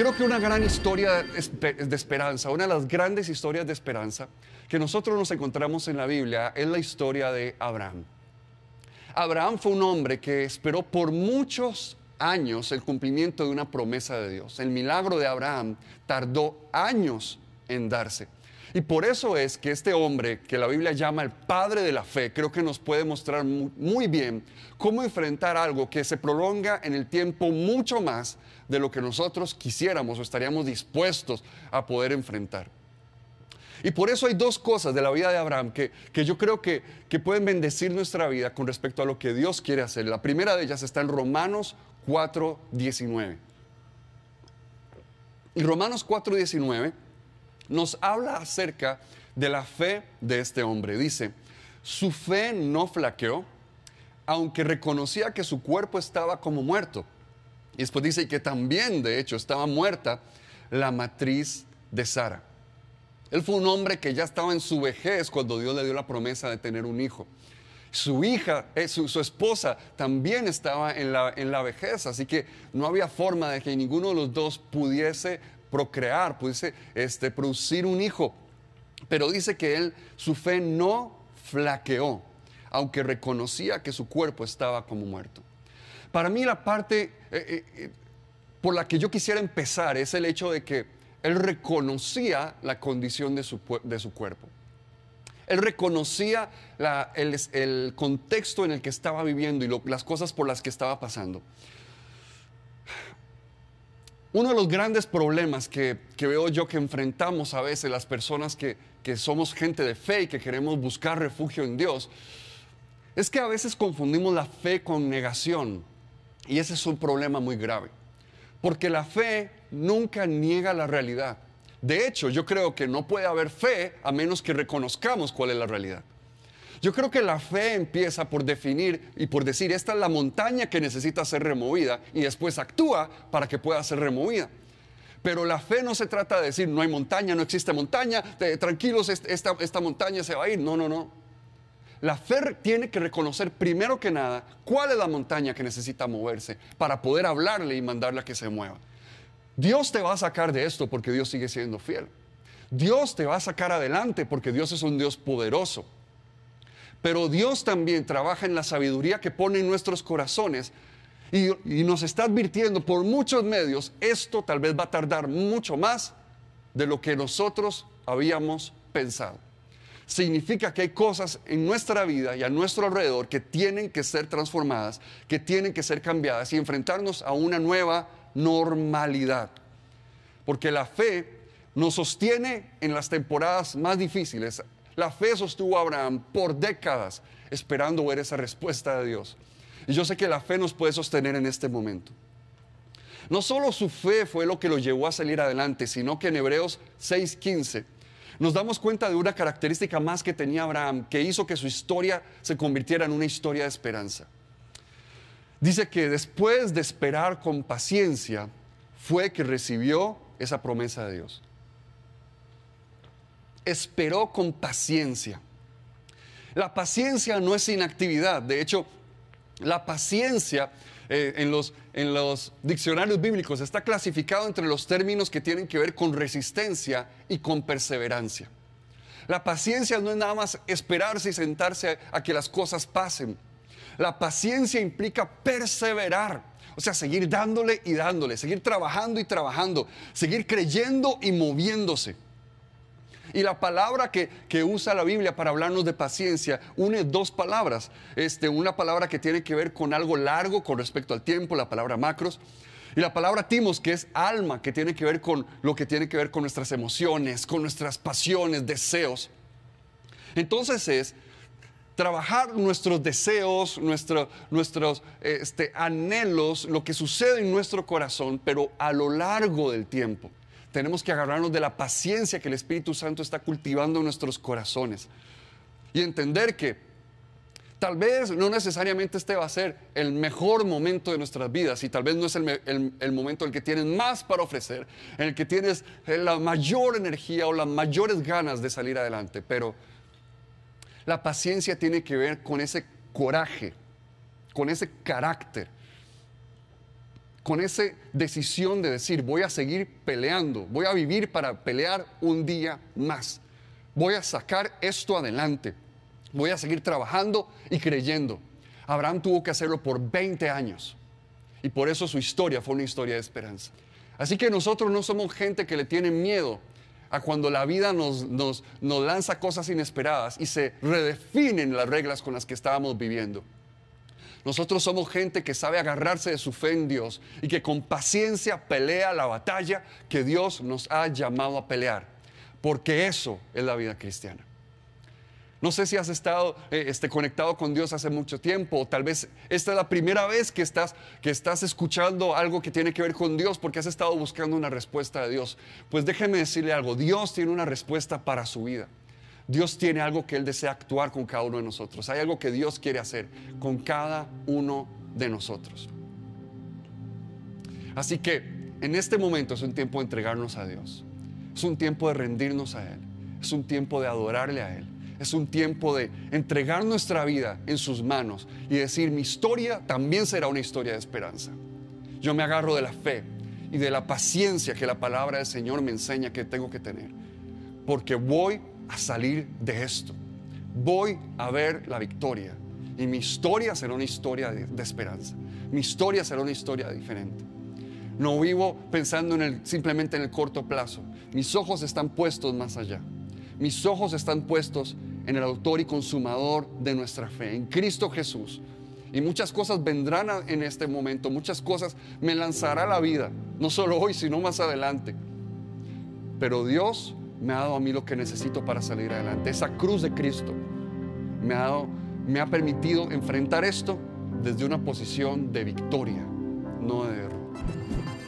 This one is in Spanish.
Creo que una gran historia de esperanza, una de las grandes historias de esperanza que nosotros nos encontramos en la Biblia es la historia de Abraham. Abraham fue un hombre que esperó por muchos años el cumplimiento de una promesa de Dios. El milagro de Abraham tardó años en darse. Y por eso es que este hombre, que la Biblia llama el padre de la fe, creo que nos puede mostrar muy bien cómo enfrentar algo que se prolonga en el tiempo mucho más de lo que nosotros quisiéramos o estaríamos dispuestos a poder enfrentar. Y por eso hay dos cosas de la vida de Abraham que, que yo creo que, que pueden bendecir nuestra vida con respecto a lo que Dios quiere hacer. La primera de ellas está en Romanos 4.19. Y Romanos 4.19 nos habla acerca de la fe de este hombre. Dice, su fe no flaqueó, aunque reconocía que su cuerpo estaba como muerto. Y después dice que también, de hecho, estaba muerta la matriz de Sara. Él fue un hombre que ya estaba en su vejez cuando Dios le dio la promesa de tener un hijo. Su hija, eh, su, esposa también estaba en la, en la vejez, así que no había forma de que ninguno de los dos pudiese procrear, este, producir un hijo. Pero dice que él, su fe no flaqueó, aunque reconocía que su cuerpo estaba como muerto. Para mí la parte eh, eh, eh, por la que yo quisiera empezar es el hecho de que él reconocía la condición de su, cuerpo. Él reconocía el, contexto en el que estaba viviendo y las cosas por las que estaba pasando. Uno de los grandes problemas que, veo yo que enfrentamos a veces las personas que somos gente de fe y que queremos buscar refugio en Dios es que a veces confundimos la fe con negación. Y ese es un problema muy grave. Porque la fe nunca niega la realidad. De hecho, yo creo que no puede haber fe a menos que reconozcamos cuál es la realidad. Yo creo que la fe empieza por definir y por decir, esta es la montaña que necesita ser removida y después actúa para que pueda ser removida. Pero la fe no se trata de decir, no hay montaña, no existe montaña, tranquilos, esta, esta montaña se va a ir. No, no, no. La fe tiene que reconocer primero que nada cuál es la montaña que necesita moverse para poder hablarle y mandarle a que se mueva. Dios te va a sacar de esto porque Dios sigue siendo fiel. Dios te va a sacar adelante porque Dios es un Dios poderoso. Pero Dios también trabaja en la sabiduría que pone en nuestros corazones y, nos está advirtiendo por muchos medios, esto tal vez va a tardar mucho más de lo que nosotros habíamos pensado. Significa que hay cosas en nuestra vida y a nuestro alrededor que tienen que ser transformadas, que tienen que ser cambiadas y enfrentarnos a una nueva normalidad. Porque la fe nos sostiene en las temporadas más difíciles, la fe sostuvo a Abraham por décadas esperando ver esa respuesta de Dios. Y yo sé que la fe nos puede sostener en este momento. No solo su fe fue lo que lo llevó a salir adelante, sino que en Hebreos 6:15 nos damos cuenta de una característica más que tenía Abraham, que hizo que su historia se convirtiera en una historia de esperanza. Dice que después de esperar con paciencia, fue que recibió esa promesa de Dios esperó con paciencia. La paciencia no es inactividad, de hecho, la paciencia eh, en, los, diccionarios bíblicos está clasificado entre los términos que tienen que ver con resistencia y con perseverancia. La paciencia no es nada más esperarse y sentarse a que las cosas pasen. La paciencia implica perseverar. O sea, seguir dándole y dándole, seguir trabajando y trabajando, seguir creyendo y moviéndose. Y la palabra que, usa la Biblia para hablarnos de paciencia une dos palabras. Este, una palabra que tiene que ver con algo largo con respecto al tiempo, la palabra macros. Y la palabra timos, que es alma, que tiene que ver con lo que tiene que ver con nuestras emociones, con nuestras pasiones, deseos. Entonces es trabajar nuestros deseos, nuestros este, anhelos, lo que sucede en nuestro corazón, pero a lo largo del tiempo. Tenemos que agarrarnos de la paciencia que el Espíritu Santo está cultivando en nuestros corazones y entender que tal vez no necesariamente este va a ser el mejor momento de nuestras vidas y tal vez no es el, momento en el que tienes más para ofrecer, en el que tienes eh, la mayor energía o las mayores ganas de salir adelante, pero la paciencia tiene que ver con ese coraje, con ese carácter con esa decisión de decir, voy a seguir peleando, voy a vivir para pelear un día más, voy a sacar esto adelante, voy a seguir trabajando y creyendo. Abraham tuvo que hacerlo por 20 años y por eso su historia fue una historia de esperanza. Así que nosotros no somos gente que le tiene miedo a cuando la vida nos, nos, lanza cosas inesperadas y se redefinen las reglas con las que estábamos viviendo. Nosotros somos gente que sabe agarrarse de su fe en Dios y que con paciencia pelea la batalla que Dios nos ha llamado a pelear, porque eso es la vida cristiana. No sé si has estado eh, este, conectado con Dios hace mucho tiempo, o tal vez esta es la primera vez que estás, que estás escuchando algo que tiene que ver con Dios porque has estado buscando una respuesta de Dios. Pues déjeme decirle algo, Dios tiene una respuesta para su vida. Dios tiene algo que Él desea actuar con cada uno de nosotros. Hay algo que Dios quiere hacer con cada uno de nosotros. Así que en este momento es un tiempo de entregarnos a Dios. Es un tiempo de rendirnos a Él. Es un tiempo de adorarle a Él. Es un tiempo de entregar nuestra vida en sus manos y decir, mi historia también será una historia de esperanza. Yo me agarro de la fe y de la paciencia que la palabra del Señor me enseña que tengo que tener. Porque voy a salir de esto. Voy a ver la victoria. Y mi historia será una historia de, esperanza. Mi historia será una historia diferente. No vivo pensando en el, simplemente en el corto plazo. Mis ojos están puestos más allá. Mis ojos están puestos en el autor y consumador de nuestra fe, en Cristo Jesús. Y muchas cosas vendrán en este momento, muchas cosas me lanzará la vida, no solo hoy, sino más adelante. Pero Dios me ha dado a mí lo que necesito para salir adelante. Esa cruz de Cristo me ha, dado, me ha permitido enfrentar esto desde una posición de victoria, no de error.